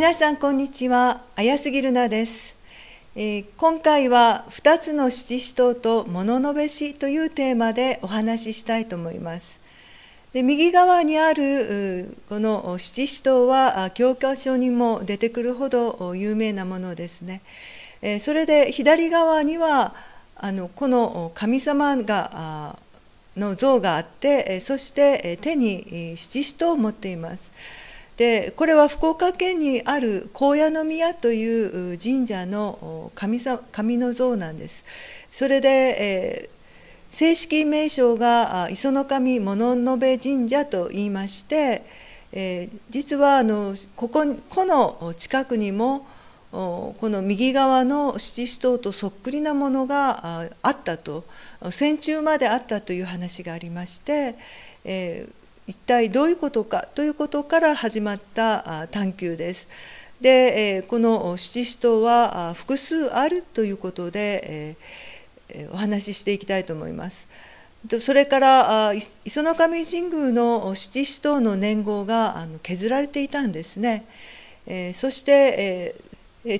皆さんこんにちは綾杉ルナです、えー、今回は2つの七支刀と物のべしというテーマでお話ししたいと思いますで右側にあるこの七支刀は教科書にも出てくるほど有名なものですね、えー、それで左側にはあのこの神様がの像があってそして手に七支刀を持っています。てこれは福岡県にある高野宮という神社の神神の像なんです。それで、えー正式名称が磯の神物部神社と言いまして、えー、実はあのこここの近くにもこの右側の七支刀とそっくりなものがあったと戦中まであったという話がありまして、えー、一体どういうことかということから始まった探求です。でこの七支とは複数あるということでお話ししていきたいと思います。それから磯の神神宮の七支との年号が削られていたんですね。そして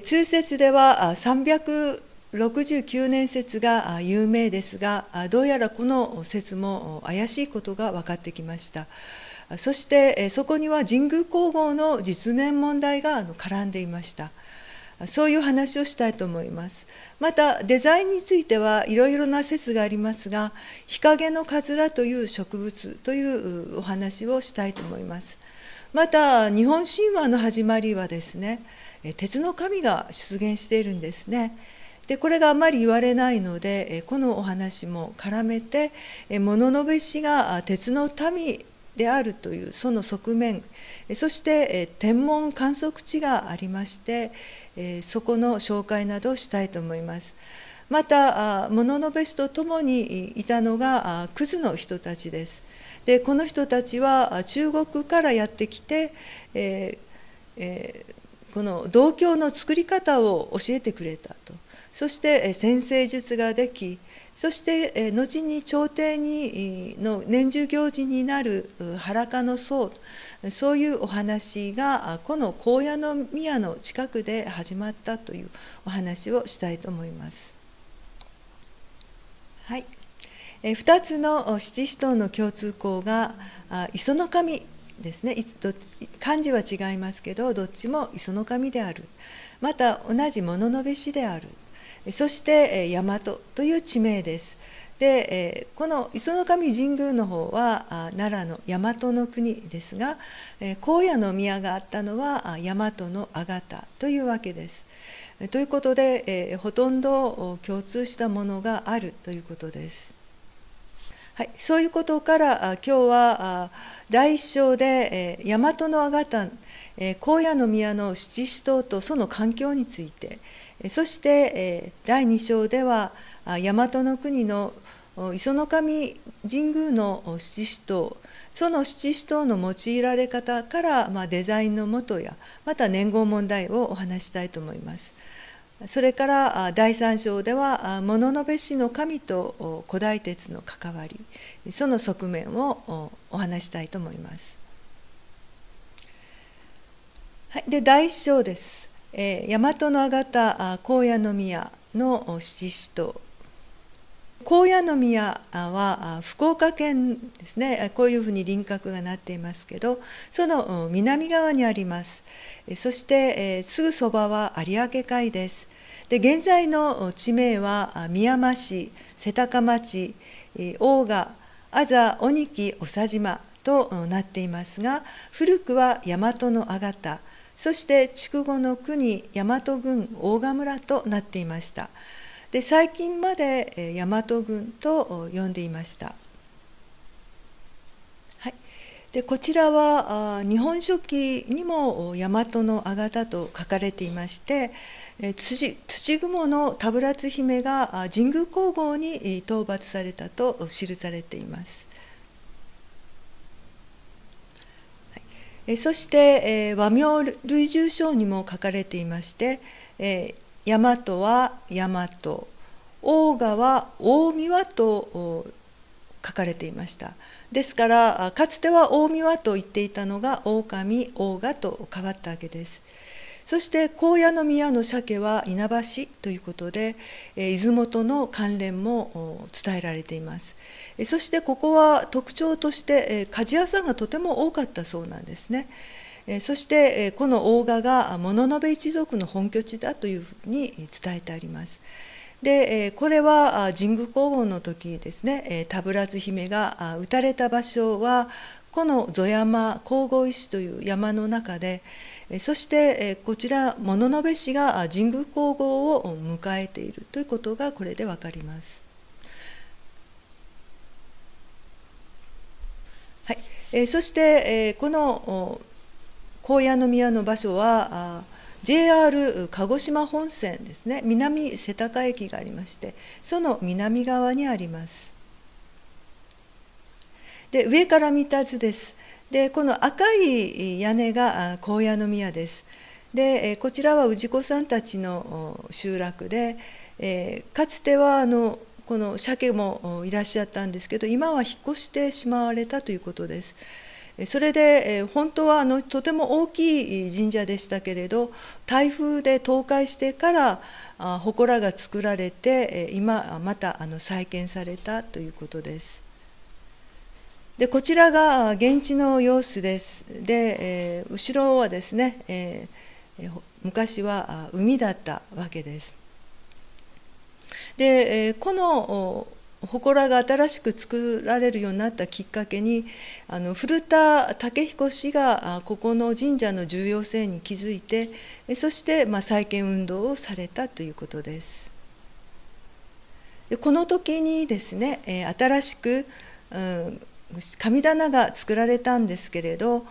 通説では300 69年説が有名ですがどうやらこの説も怪しいことが分かってきましたそしてそこには神宮皇后の実面問題が絡んでいましたそういう話をしたいと思いますまたデザインについてはいろいろな説がありますが日陰のカズラという植物というお話をしたいと思いますまた日本神話の始まりはですね鉄の神が出現しているんですねでこれがあまり言われないのでこのお話も絡めて物のべしが鉄の民であるというその側面そして天文観測地がありましてそこの紹介などしたいと思います。また物のべしとともにいたのがクズの人たちです。でこの人たちは中国からやってきて、えーえー、この銅鏡の作り方を教えてくれたと。そして先生術ができそして後に朝廷にの年中行事になる裸の僧そういうお話がこの高野の宮の近くで始まったというお話をしたいと思います。はい2つの七支刀の共通項が磯の神ですね漢字は違いますけどどっちも磯の神であるまた同じ物のべしであるそして大和という地名です。でこの磯の神神宮の方は奈良の大和の国ですが高野の宮があったのは大和のあがたというわけです。ということでほとんど共通したものがあるということです。はい、そういうことから今日は第一章で大和のあがた高野の宮の七支刀とその環境についてそして第2章では大和国の磯の神神宮の七支刀その七支刀の用いられ方から、まあ、デザインのもとやまた年号問題をお話したいと思います。それから第3章では物のべしの神と古代鉄の関わりその側面をお話したいと思います。はい、で第1章です。え大和のあがた高野宮の七支と高野宮は福岡県ですねこういうふうに輪郭がなっていますけどその南側にありますそしてすぐそばは有明海ですで現在の地名は宮間市瀬高町大賀あざ鬼木長島となっていますが古くは大和のあがたそして筑後の国大和郡大賀村となっていましたで最近まで大和郡と呼んでいました、はい、でこちらは「日本書紀」にも「大和のあがた」と書かれていまして土土雲の田村津姫が神宮皇后に討伐されたと記されていますそして和名類従章にも書かれていまして大和は大和大河は大見和」と書かれていましたですからかつては大見和と言っていたのが狼大河と変わったわけですそして高野の宮の鮭は稲橋ということで出雲との関連も伝えられていますそしてここは特徴として鍛冶屋さんがとても多かったそうなんですねそしてこの大賀が物部一族の本拠地だというふうに伝えてありますでこれは神宮皇后の時ですね田ブラズ姫が撃たれた場所はこのゾ山皇后石という山の中でそしてこちら物部氏が神宮皇后を迎えているということがこれで分かります。はい、そしてこの高野宮の場所は JR 鹿児島本線ですね南世高駅がありましてその南側にあります。で上から見た図ですでこの赤い屋根が高野宮ですでこちらは氏子さんたちの集落で、えー、かつてはあのこの鮭もいらっしゃったんですけど今は引っ越してしまわれたということです。それで本当はあのとても大きい神社でしたけれど台風で倒壊してから祠が作られて今またあの再建されたということです。でこちらが現地の様子です。で、えー、後ろはですね、えー、昔は海だったわけです。で、えー、この祠が新しく作られるようになったきっかけにあの古田武彦氏がここの神社の重要性に気づいてそして、まあ、再建運動をされたということです。でこの時にですね新しく、うん神棚が作られたんですけれど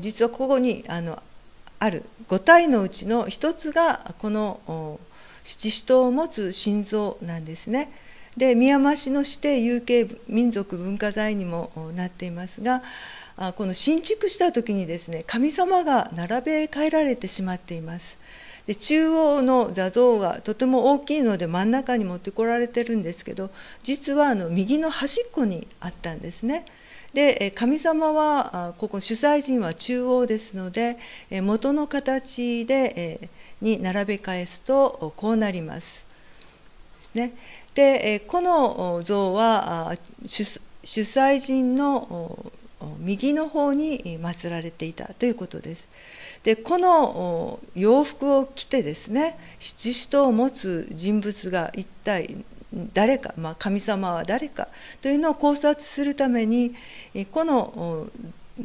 実はここにあのある5体のうちの1つがこの七支刀を持つ心臓なんですね。で宮間市の指定有形民族文化財にもなっていますがこの新築した時にですね神様が並べ替えられてしまっています。で中央の座像がとても大きいので真ん中に持ってこられてるんですけど実はあの右の端っこにあったんですね。で神様はここ主催人は中央ですので元の形でに並べ替えすとこうなります。ですね、でこの像は主催人の右の方に祀られていたということです。でこの洋服を着てですね七使徒を持つ人物が一体誰か、まあ、神様は誰かというのを考察するためにこの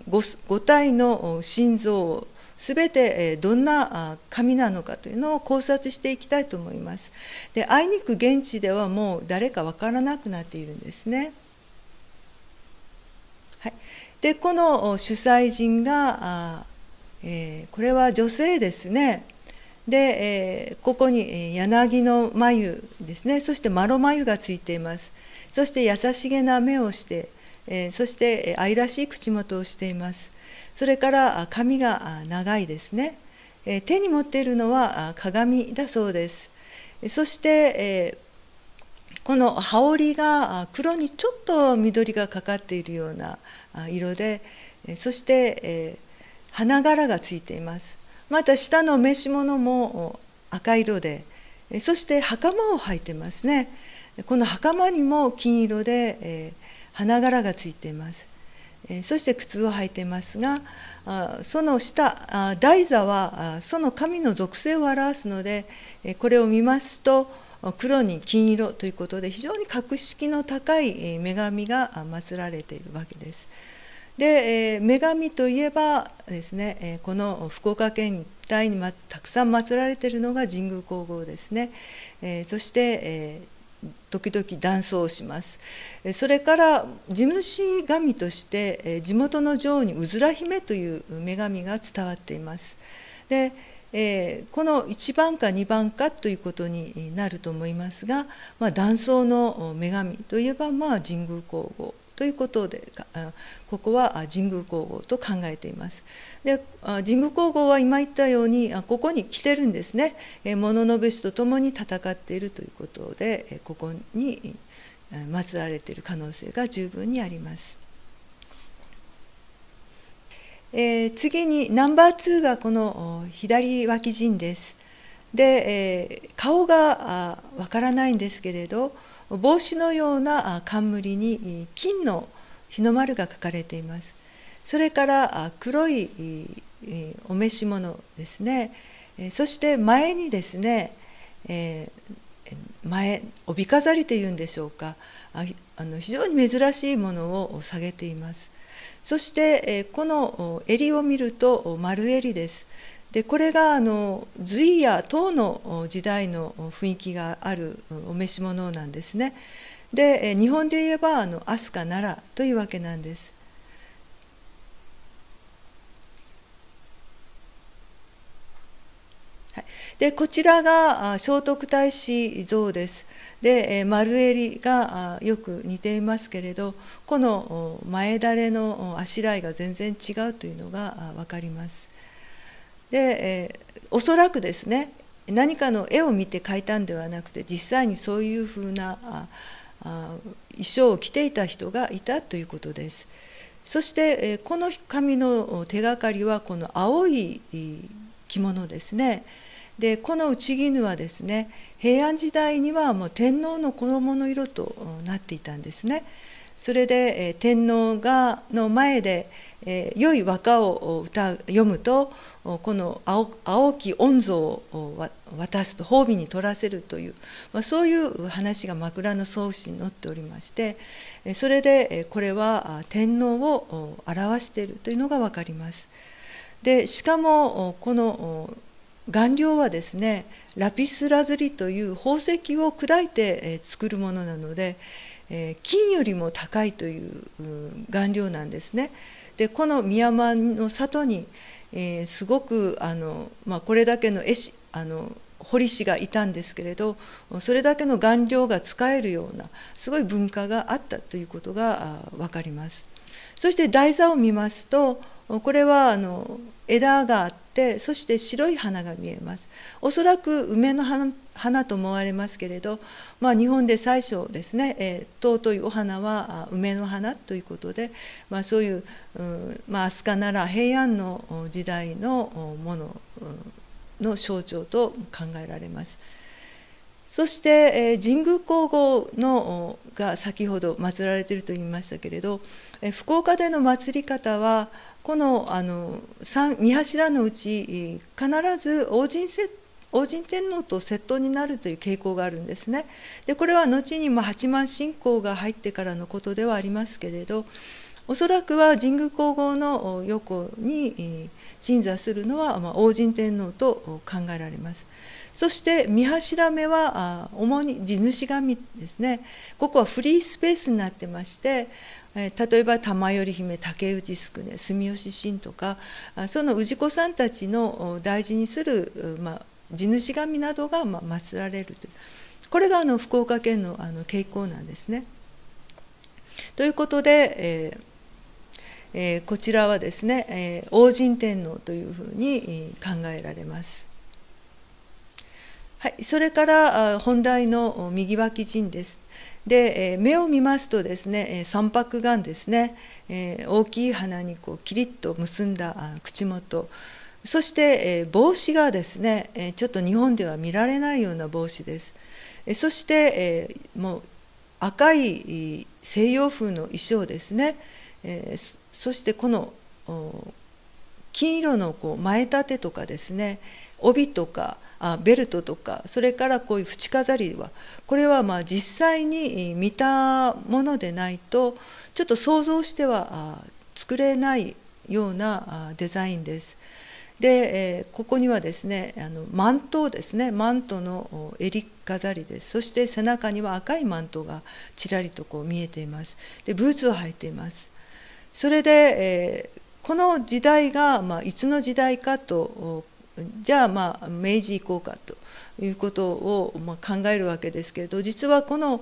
5体の心臓を全てどんな神なのかというのを考察していきたいと思います。であいにく現地ではもう誰か分からなくなっているんですね。はい、でこの主催人があえー、これは女性ですねで、えー、ここに柳の眉ですねそしてマロ眉がついていますそして優しげな目をして、えー、そして愛らしい口元をしていますそれから髪が長いですね、えー、手に持っているのは鏡だそうですそして、えこの羽織が黒にちょっと緑がかかっているような色でそして、えー花柄がついていますまた下の召し物も赤色でそして袴を履いてますねこの袴にも金色で、え花柄がついていますそして靴を履いてますがその下台座はその神の属性を表すのでこれを見ますと黒に金色ということで非常に格式の高い女神が祀られているわけです。で、え女神といえばですね、えこの福岡県に帯にたくさん祀られているのが神宮皇后ですね、えそして、え時々断層をしますそれから地主神として地元の女王にうずら姫という女神が伝わっていますでえー、この1番か2番かということになると思いますが、まあ、断層の女神といえば、まあ、神宮皇后ということでここは神宮皇后と考えていますで神宮皇后は今言ったようにここに来てるんですね物の武士と共に戦っているということでここに祀られている可能性が十分にあります。えー、次にナンバー2がこの左脇陣です。で、えー、顔がわからないんですけれど、帽子のような冠に金の日の丸が書かれていますそれから黒いお召し物ですねそして前にですね前帯飾りというんでしょうかあの非常に珍しいものを下げていますそしてこの襟を見ると丸襟ですでこれがあの隋や唐の時代の雰囲気があるお召し物なんですね。で日本で言えばあの飛鳥奈良というわけなんです。はい、でこちらが聖徳太子像です。で丸襟がよく似ていますけれどこの前だれのあしらいが全然違うというのが分かります。で、えー、おそらくですね何かの絵を見て描いたんではなくて実際にそういうふうなああ衣装を着ていた人がいたということです。そして、えー、この紙の手がかりはこの青い着物ですね。でこの内絹はですね平安時代にはもう天皇の衣の色となっていたんですね。それで、え天皇がの前で、え良い和歌を歌う読むとこの青青き音像を渡すと褒美に取らせるという、まあ、そういう話が枕草子に載っておりましてそれでこれは天皇を表しているというのが分かります。でしかもこの顔料はですねラピスラズリという宝石を砕いて作るものなのでえ金よりも高いという顔料なんですね。でこの宮間の里に、えー、すごくあの、まあ、これだけの絵師あの堀氏がいたんですけれどそれだけの顔料が使えるようなすごい文化があったということが分かります。そして台座を見ますとこれはあの枝があってそして白い花が見えます。おそらく梅の花花と思われますけれど、まあ、日本で最初ですね、えー、尊いお花は梅の花ということで、まあ、そういう、うんまあ、飛鳥なら平安の時代のものの象徴と考えられます。そして、えー、神宮皇后のが先ほど祀られていると言いましたけれど、えー、福岡での祭り方はこのあの三三柱のうち必ず王神セット王神天皇と窃盗になるという傾向があるんですね。でこれは後にも八幡信仰が入ってからのことではありますけれどおそらくは神宮皇后の横に鎮座するのは王神天皇と考えられます。そして見柱目は主に地主神ですねここはフリースペースになってまして例えば玉頼姫竹内宿根住吉神とかその氏子さんたちの大事にする、まあ、地主神などが祀られるというこれがあの福岡県のあの傾向なんですね。ということで、えーえー、こちらはですね、えー、王神天皇というふうに考えられます。はい、それから本題の右脇陣です。で、えー、目を見ますとですね、え三白眼ですね、え大きい鼻にこうキリッと結んだ口元そして、帽子がですね、ちょっと日本では見られないような帽子です、そして、もう赤い西洋風の衣装ですね、そしてこの金色のこう前立てとかですね帯とかあベルトとかそれからこういう縁飾りはこれはまあ実際に見たものでないとちょっと想像しては作れないようなデザインです。で、えここにはですねあのマントですねマントの襟飾りですそして背中には赤いマントがちらりとこう見えていますでブーツを履いていますそれで、えこの時代が、まあ、いつの時代かとじゃあまあ明治以降かということを、まあ、考えるわけですけれど実はこの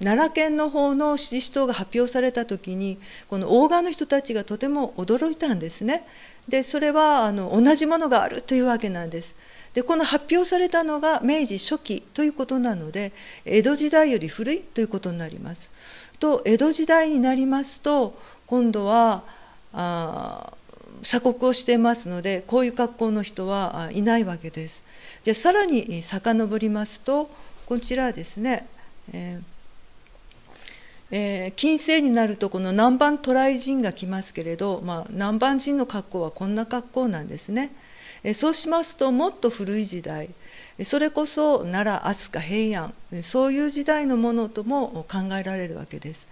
奈良県の方の支持党が発表された時にこの大賀の人たちがとても驚いたんですねでそれはあの同じものがあるというわけなんですでこの発表されたのが明治初期ということなので江戸時代より古いということになりますと江戸時代になりますと今度はあ鎖国をしていますのでこういう格好の人はいないわけですじゃあさらに遡りますとこちらですね、えーえー、近世になるとこの南蛮渡来人が来ますけれど、まあ、南蛮人の格好はこんな格好なんですね。えー、そうしますともっと古い時代それこそ奈良飛鳥平安そういう時代のものとも考えられるわけです。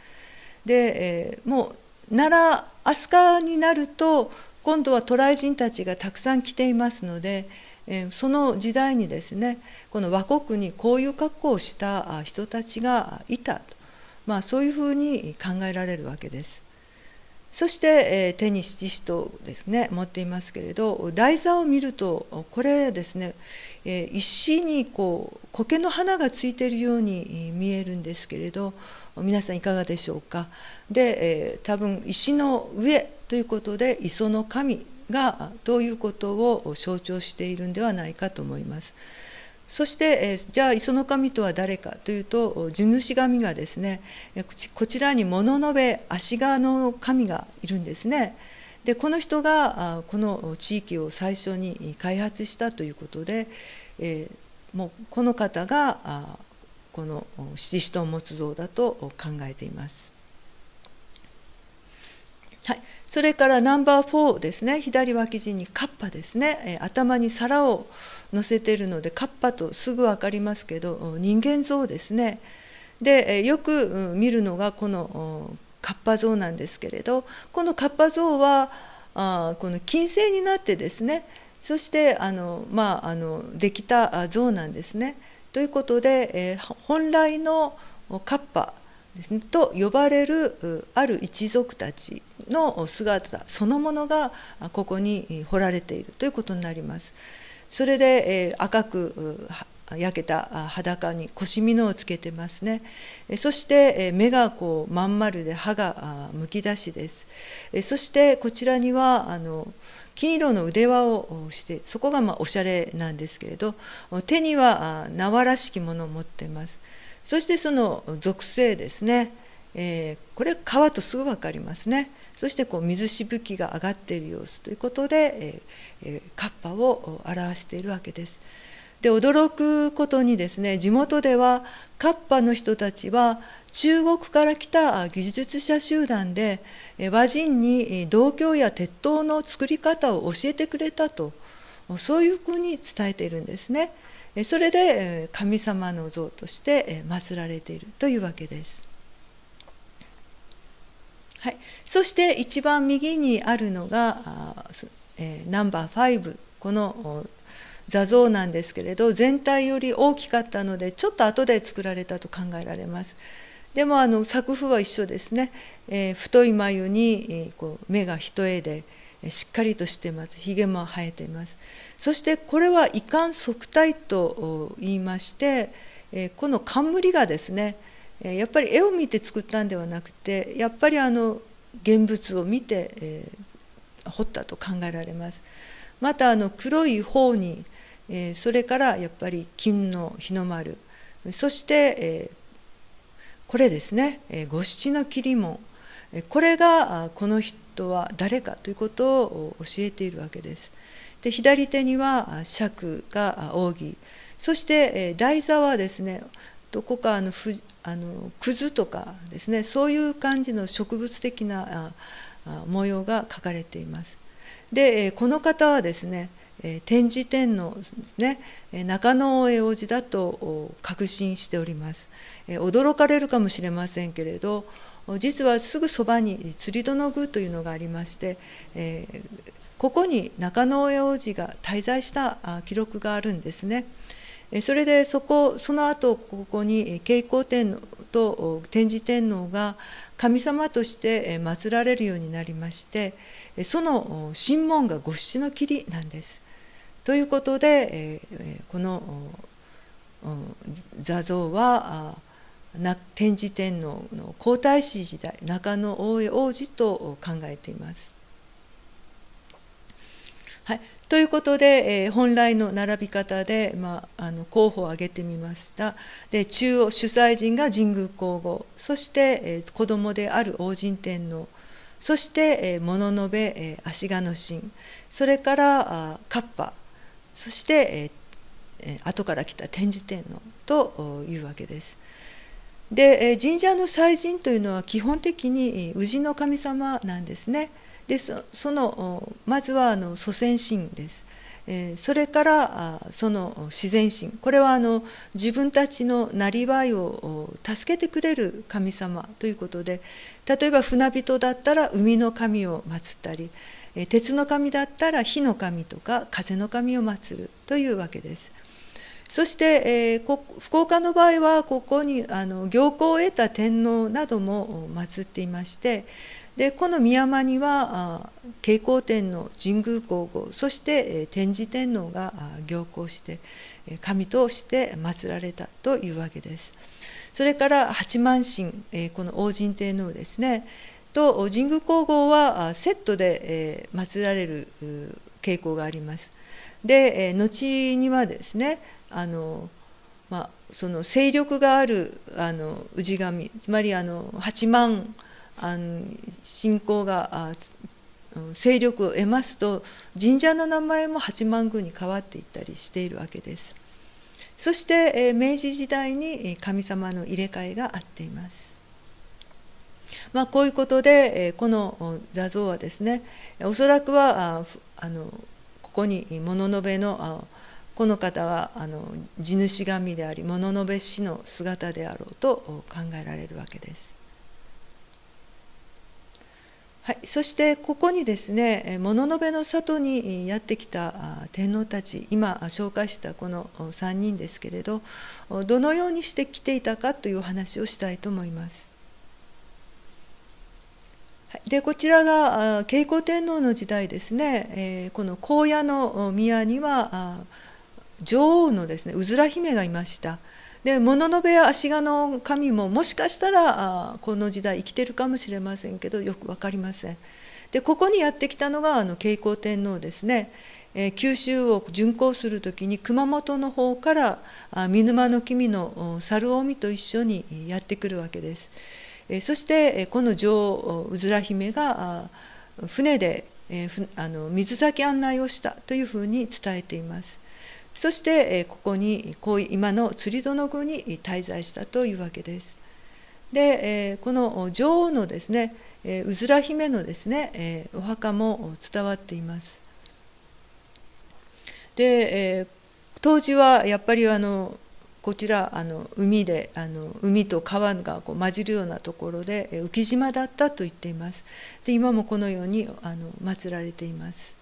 で、えー、もう奈良飛鳥になると今度は渡来人たちがたくさん来ていますのでその時代にですねこの倭国にこういう格好をした人たちがいたと。まあ、そういうふうに考えられるわけです。そして、え手に七支とですね持っていますけれど台座を見るとこれですね、え石にこう苔の花がついているように見えるんですけれど皆さんいかがでしょうかで、え多分石の上ということで磯の神がということを象徴しているんではないかと思います。そして、えじゃあ磯の神とは誰かというと地主神がですねこちらに物のべ足側の神がいるんですね。でこの人がこの地域を最初に開発したということで、えもうこの方がこの七支と仏像だと考えています。はい、それからナンバー4ですね左脇陣にカッパですね頭に皿を乗せているのでカッパとすぐ分かりますけど人間像ですねでよく見るのがこのカッパ像なんですけれどこのカッパ像はあこの金星になってですねそしてあの、まあ、あのできた像なんですね。ということで、えー、本来のカッパですね、と呼ばれるある一族たちの姿そのものがここに彫られているということになります。それで、赤く焼けた裸に腰身のをつけてますねそして目がこうまん丸で歯がむき出しですそしてこちらにはあの金色の腕輪をしてそこがまあおしゃれなんですけれど手には縄らしきものを持ってます。そしてその属性ですね、えー、これ川とすぐ分かりますねそしてこう水しぶきが上がっている様子ということで、えー、カッパを表しているわけです。で驚くことにですね地元ではカッパの人たちは中国から来た技術者集団で和人に銅鏡や鉄塔の作り方を教えてくれたとそういうふうに伝えているんですね。それで神様の像として祀られているというわけです。はい、そして一番右にあるのがナンバー5この座像なんですけれど全体より大きかったのでちょっと後で作られたと考えられます。でもあの作風は一緒ですね、えー、太い眉に、こう目が一重で、しっかりとしてますひげも生えていますそしてこれは遺憾即体と言いましてこの冠がですねやっぱり絵を見て作ったんではなくてやっぱりあの現物を見て、えー、彫ったと考えられますまたあの黒い方に、えそれからやっぱり金の日の丸そして、えこれですね、え五七の切り紋これがこの人とは誰かということを教えているわけです。で左手には尺が扇そして台座はですねどこかあのふあのクズとかですねそういう感じの植物的な模様が描かれています。でこの方はですね天智天皇ですね中野栄王子だと確信しております驚かれるかもしれませんけれど実はすぐそばに釣り戸の宮というのがありまして、えー、ここに中野親王子が滞在した記録があるんですね。それでそこその後ここに慶光天皇と天智天皇が神様として祀られるようになりましてその神門が御七の霧なんです。ということでこの座像は天智天皇の皇太子時代中野大江王子と考えています。はい、ということで、えー、本来の並び方で、まあ、あの候補を挙げてみましたで中央主催人が神宮皇后そして、えー、子供である王神天皇そして、えー、物の部、えー、足賀の神それからあカッパそして、えー、後から来た天智天皇というわけです。で神社の祭神というのは基本的に氏の神様なんですね。でそのまずはあの祖先神です。それからその自然神これはあの自分たちのなりわいを助けてくれる神様ということで例えば船人だったら海の神を祀ったり鉄の神だったら火の神とか風の神を祀るというわけです。そして、えー、福岡の場合はここにあの行幸を得た天皇なども祀っていましてでこの宮間には慶光天皇神宮皇后そして、えー、天智天皇が行幸して神として祀られたというわけです。それから八幡神、えー、この王神天皇ですねと神宮皇后はセットで、えー、祀られる傾向があります。で、えー、後にはですねあの、まあ、その勢力があるあの氏神つまりあの八万あの信仰があ勢力を得ますと神社の名前も八幡宮に変わっていったりしているわけです。そして明治時代に神様の入れ替えがあっています。まあ、こういうことでこの座像はですねおそらくはあのここに物のべのこの方はあの地主神であり物のべ師の姿であろうと考えられるわけです。はい、そしてここにですね「物ののべの里」にやってきた天皇たち今紹介したこの3人ですけれどどのようにして来ていたかという話をしたいと思います。でこちらが慶光天皇の時代ですねこの高野の宮には女王のですねうずら姫がいましたで物の部や足利の神ももしかしたらこの時代生きてるかもしれませんけどよく分かりませんでここにやってきたのがあの慶光天皇ですね、えー、九州を巡行する時に熊本の方から見沼の君の猿臣と一緒にやってくるわけです、えー、そしてこの女王うずら姫が船で、えー、あの水先案内をしたというふうに伝えていますそしてここにこう今の釣り戸の具に滞在したというわけです。でこの女王のですねうずら姫のですねお墓も伝わっています。で当時はやっぱりあのこちらあの海であの海と川がこう混じるようなところで浮島だったと言っていますで今もこのようにあの祀られています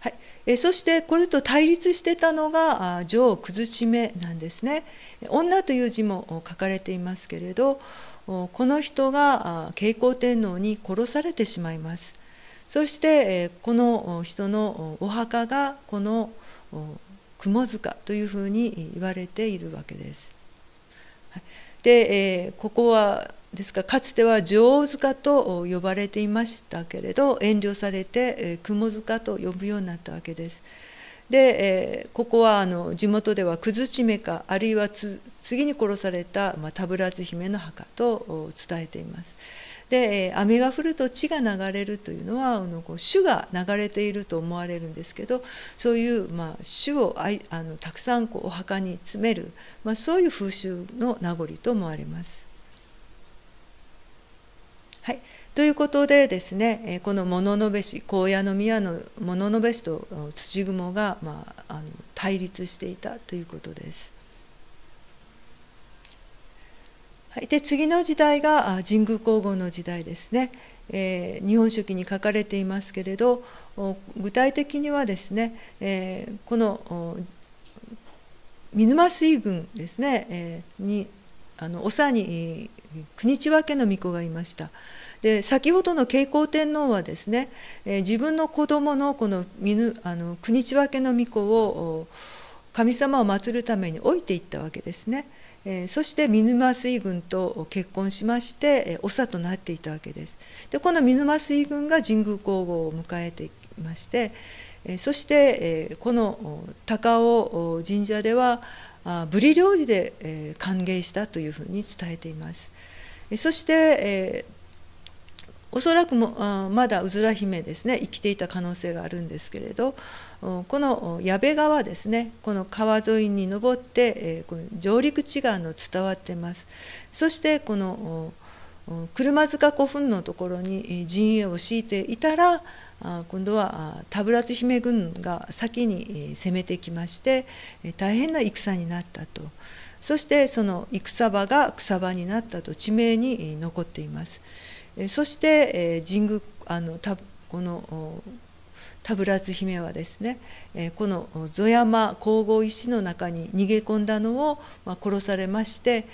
はいえそしてこれと対立してたのが女王崩し目なんですね。女という字も書かれていますけれどこの人が慶光天皇に殺されてしまいます。そしてこの人のお墓がこの雲塚というふうに言われているわけです。でここはですからかつては女王塚と呼ばれていましたけれど遠慮されて、雲塚と呼ぶようになったわけです。で、ここはあの地元では「くずちか」あるいは次に殺された、田村津姫の墓と伝えています。で雨が降ると血が流れるというのは主が流れていると思われるんですけどそういう、まあ、をあのたくさんこうお墓に詰める、まあ、そういう風習の名残と思われます。はい、ということでですねこの物部氏高野宮の物部氏と土雲が、まあ、あの対立していたということです。はい、で次の時代が神宮皇后の時代ですね、えー、日本書紀に書かれていますけれど具体的にはですね、えー、この見沼水軍ですね、えー、にあの長に国千分家の巫女がいましたで先ほどの慶光天皇はですね、えー、自分の子供のこのあの国千分家の巫女を神様を祀るために置いていったわけですね、えー、そして水沼水軍と結婚しまして、えー、長となっていたわけですでこの水沼水軍が神宮皇后を迎えていまして、えー、そして、えー、この高尾神社ではあブリ料理で、え歓迎したというふうに伝えています。そして、えおそらくもまだうずら姫ですね生きていた可能性があるんですけれどこの矢部川ですねこの川沿いに登って、えこの上陸地がの伝わってますそしてこの車塚古墳のところに陣営を敷いていたら今度は田村ツ姫軍が先に攻めてきまして大変な戦になったと。そしてその戦場が草場になったと地名に残っていますそして神宮あのたこの田村津姫はですねこのゾ山皇后石の中に逃げ込んだのを殺されまして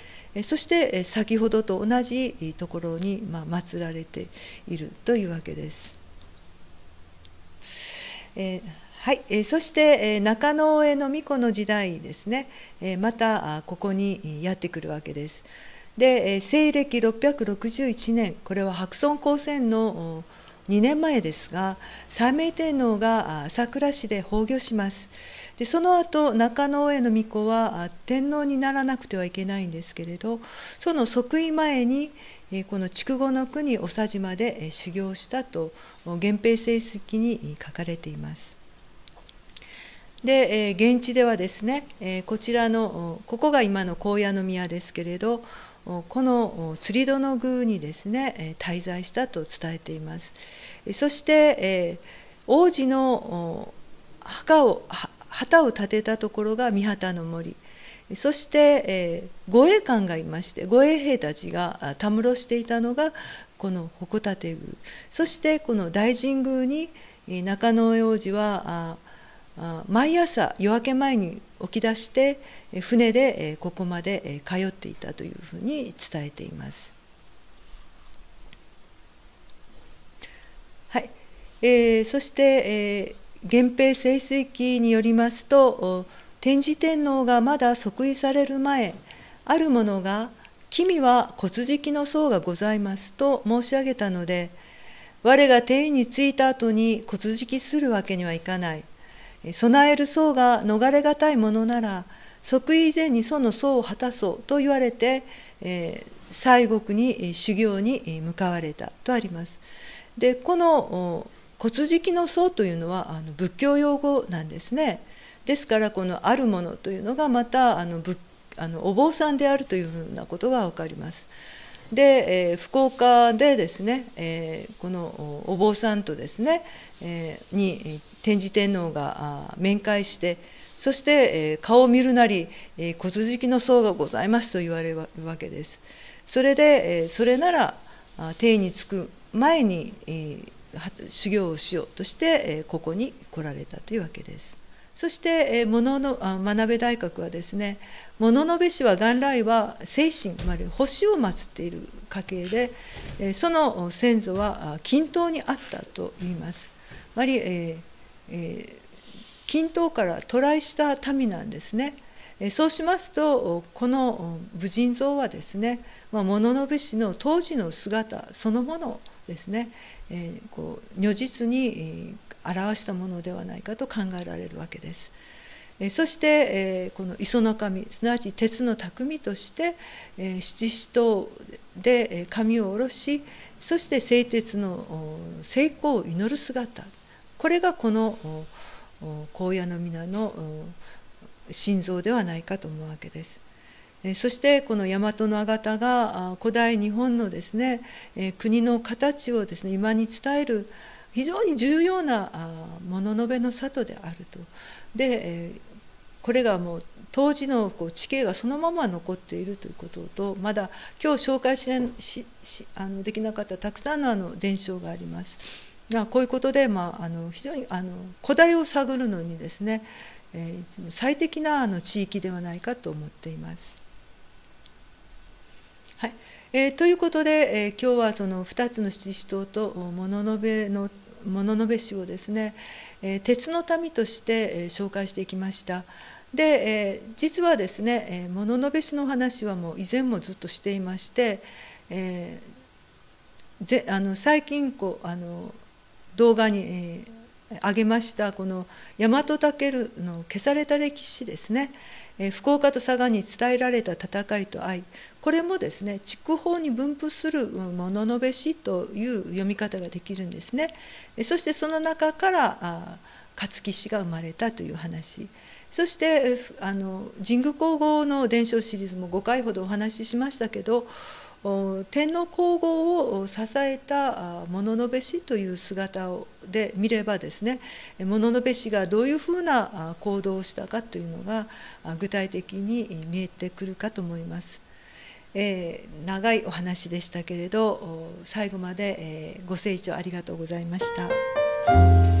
そして先ほどと同じところに祀られているというわけです。えーはい、えー、そして、えー、中野江の巫女の時代ですね、えー、またここにやってくるわけです。で、えー、西暦661年これは白村高専の2年前ですが三名天皇が朝倉市で崩御しますでその後中野江の巫女は天皇にならなくてはいけないんですけれどその即位前にこの筑後の国長島で修行したと源平成式に書かれています。で、えー、現地ではですね、えー、こちらのここが今の高野宮ですけれどこの釣戸の宮にですね滞在したと伝えていますそして、えー、王子の墓を旗を立てたところが御旗の森そして、えー、護衛官がいまして護衛兵たちがたむろしていたのがこの鉾立宮そしてこの大神宮に中野王子は毎朝夜明け前に起き出して船でここまで通っていたというふうに伝えています。はいえー、そして、えー、源平盛衰記によりますと天智天皇がまだ即位される前ある者が「君は骨敷の層がございます」と申し上げたので我が天位についた後に骨敷するわけにはいかない。備える層が逃れがたいものなら即位以前にその層を果たそうと言われて、えー、西国に修行に向かわれたとあります。でこの骨敷の層というのはあの仏教用語なんですね。ですからこのあるものというのがまたあの仏あのお坊さんであるというふうなことが分かります。で、えー、福岡でですね、えー、このお坊さんとですね、えー、に天智天皇が面会して、そして、え顔を見るなり、え骨敷の層がございますと言われるわけです。それで、えそれなら、帝に着く前に、え修行をしようとして、えここに来られたというわけです。そして、えー、もののあ学べ大学はですね、物の部氏は元来は精神、まあ、星を祀っている家系で、えその先祖は均等にあったと言います。まり、えーえー、均等から渡来した民なんですね。そうしますとこの武人像はですね物部師の当時の姿そのものですね、えー、こう如実に表したものではないかと考えられるわけです。そして、この磯の神すなわち鉄の匠として、七支刀で髪を下ろしそして製鉄の成功を祈る姿これがこの荒野の皆の心臓ではないかと思うわけです。そしてこの大和のあがたが古代日本のですね国の形をですね今に伝える非常に重要な物のべの里であると。でこれがもう当時のこう地形がそのまま残っているということとまだ今日紹介ししあのできなかったたくさんのあの伝承があります。こういうことで、まあ、あの非常にあの古代を探るのにですね、えー、最適なあの地域ではないかと思っています。はいえー、ということで、えー、今日はその2つの七支刀と物のべの物のべ詩をですね、えー、鉄の民として、えー、紹介していきました。で、えー、実はですね、えー、物のべ詩の話はもう以前もずっとしていまして、えー、ぜあの最近こうあの動画に、えー、上げましたこの大和尊の消された歴史ですね、えー、福岡と佐賀に伝えられた戦いと愛これもですね筑豊に分布するもののべしという読み方ができるんですねそしてその中からあ勝木氏が生まれたという話そしてあの神宮皇后の伝承シリーズも5回ほどお話ししましたけど天皇皇后を支えた物のべ氏という姿で見ればですね物のべ氏がどういうふうな行動をしたかというのが具体的に見えてくるかと思います。えー、長いお話でしたけれど最後まで、ご清聴ありがとうございました。